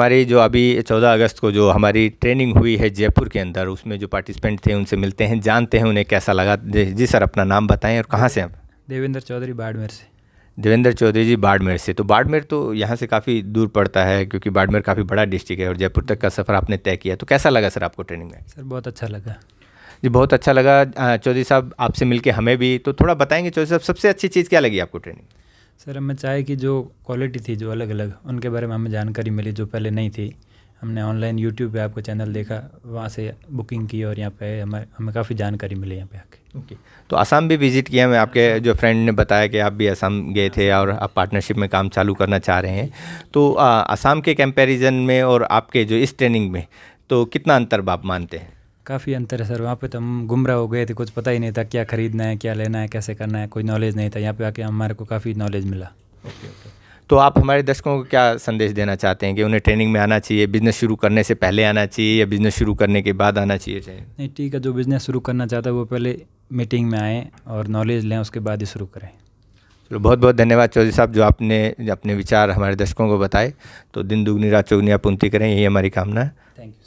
हमारी जो अभी 14 अगस्त को जो हमारी ट्रेनिंग हुई है जयपुर के अंदर उसमें जो पार्टिसिपेंट थे उनसे मिलते हैं जानते हैं उन्हें कैसा लगा जी सर अपना नाम बताएं और कहाँ से आप देवेंद्र चौधरी बाड़मेर से देवेंद्र चौधरी जी बाड़मेर से तो बाड़मेर तो यहाँ से काफ़ी दूर पड़ता है क्योंकि बाड़मेर काफ़ी बड़ा डिस्ट्रिक्ट है और जयपुर तक का सफ़र आपने तय किया तो कैसा लगा सर आपको ट्रेनिंग में सर बहुत अच्छा लगा जी बहुत अच्छा लगा चौधरी साहब आपसे मिलके हमें भी तो थोड़ा बताएंगे चौधरी साहब सबसे अच्छी चीज़ क्या लगी आपको ट्रेनिंग सर हमें चाय की जो क्वालिटी थी जो अलग अलग उनके बारे में हमें जानकारी मिली जो पहले नहीं थी हमने ऑनलाइन यूट्यूब पे आपको चैनल देखा वहाँ से बुकिंग की और यहाँ पे हमें हमें काफ़ी जानकारी मिली यहाँ पे आके ओके तो असम भी विज़िट किया मैं आपके जो फ्रेंड ने बताया कि आप भी असम गए थे और आप पार्टनरशिप में काम चालू करना चाह रहे हैं तो असम के कंपेरिजन में और आपके जो इस ट्रेनिंग में तो कितना अंतर आप मानते हैं काफ़ी अंतर है सर वहाँ पे तो हम गुमराह हो गए थे कुछ पता ही नहीं था क्या ख़रीदना है क्या लेना है कैसे करना है कोई नॉलेज नहीं था यहाँ पे आके हमारे को काफ़ी नॉलेज मिला ओके ओके तो आप हमारे दर्शकों को क्या संदेश देना चाहते हैं कि उन्हें ट्रेनिंग में आना चाहिए बिज़नेस शुरू करने से पहले आना चाहिए या बिज़नेस शुरू करने के बाद आना चाहिए नहीं ठीक है जो बिज़नेस शुरू करना चाहता है वो पहले मीटिंग में आएँ और नॉलेज लें उसके बाद ही शुरू करें चलो बहुत बहुत धन्यवाद चौधरी साहब जो आपने अपने विचार हमारे दर्शकों को बताए तो दिन दुगनी रात चौगनी आप करें यही हमारी कामना है थैंक यू